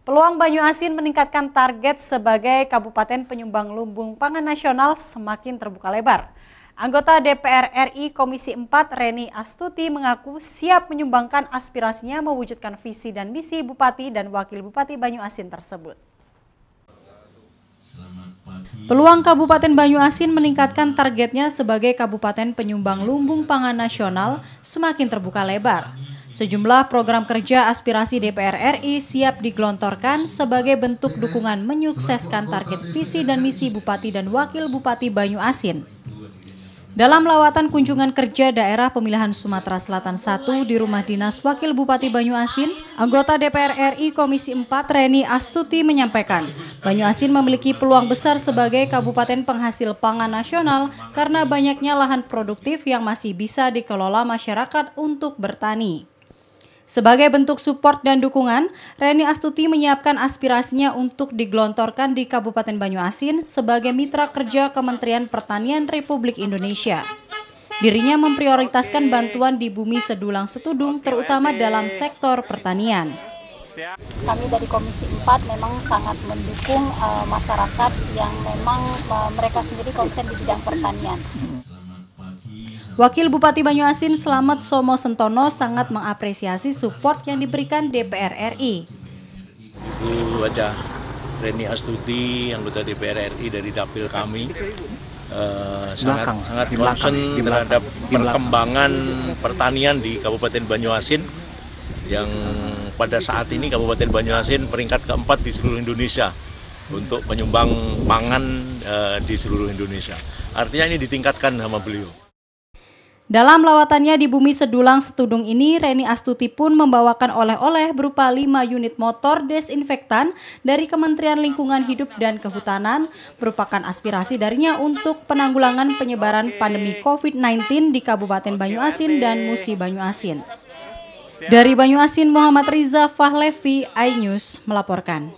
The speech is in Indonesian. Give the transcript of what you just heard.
Peluang Banyu Asin meningkatkan target sebagai Kabupaten Penyumbang Lumbung Pangan Nasional semakin terbuka lebar. Anggota DPR RI Komisi 4 Reni Astuti mengaku siap menyumbangkan aspirasinya mewujudkan visi dan misi Bupati dan Wakil Bupati Banyu Asin tersebut. Peluang Kabupaten Banyu Asin meningkatkan targetnya sebagai Kabupaten Penyumbang Lumbung Pangan Nasional semakin terbuka lebar. Sejumlah program kerja aspirasi DPR RI siap digelontorkan sebagai bentuk dukungan menyukseskan target visi dan misi Bupati dan Wakil Bupati Banyu Asin. Dalam lawatan kunjungan kerja daerah pemilihan Sumatera Selatan 1 di rumah dinas Wakil Bupati Banyu Asin, anggota DPR RI Komisi 4 Reni Astuti menyampaikan, Banyu Asin memiliki peluang besar sebagai kabupaten penghasil pangan nasional karena banyaknya lahan produktif yang masih bisa dikelola masyarakat untuk bertani. Sebagai bentuk support dan dukungan, Reni Astuti menyiapkan aspirasinya untuk digelontorkan di Kabupaten Banyuasin sebagai mitra kerja Kementerian Pertanian Republik Indonesia. Dirinya memprioritaskan bantuan di bumi sedulang setudung terutama dalam sektor pertanian. Kami dari Komisi 4 memang sangat mendukung uh, masyarakat yang memang uh, mereka sendiri konsen di bidang pertanian. Wakil Bupati Banyuasin Slamet Somo Sentono sangat mengapresiasi support yang diberikan DPR RI. Ibu Aja Reni Astuti, anggota DPR RI dari dapil kami, eh, sangat uh, sangat concern belakang, terhadap di perkembangan pertanian di Kabupaten Banyuasin yang pada saat ini Kabupaten Banyuasin peringkat keempat di seluruh Indonesia untuk menyumbang pangan uh, di seluruh Indonesia. Artinya ini ditingkatkan sama beliau. Dalam lawatannya di bumi Sedulang Setudung ini, Reni Astuti pun membawakan oleh-oleh berupa 5 unit motor desinfektan dari Kementerian Lingkungan Hidup dan Kehutanan, merupakan aspirasi darinya untuk penanggulangan penyebaran pandemi COVID-19 di Kabupaten Banyuasin dan Musi Banyuasin. Dari Banyuasin, Muhammad Riza Fahlevi, iNews melaporkan.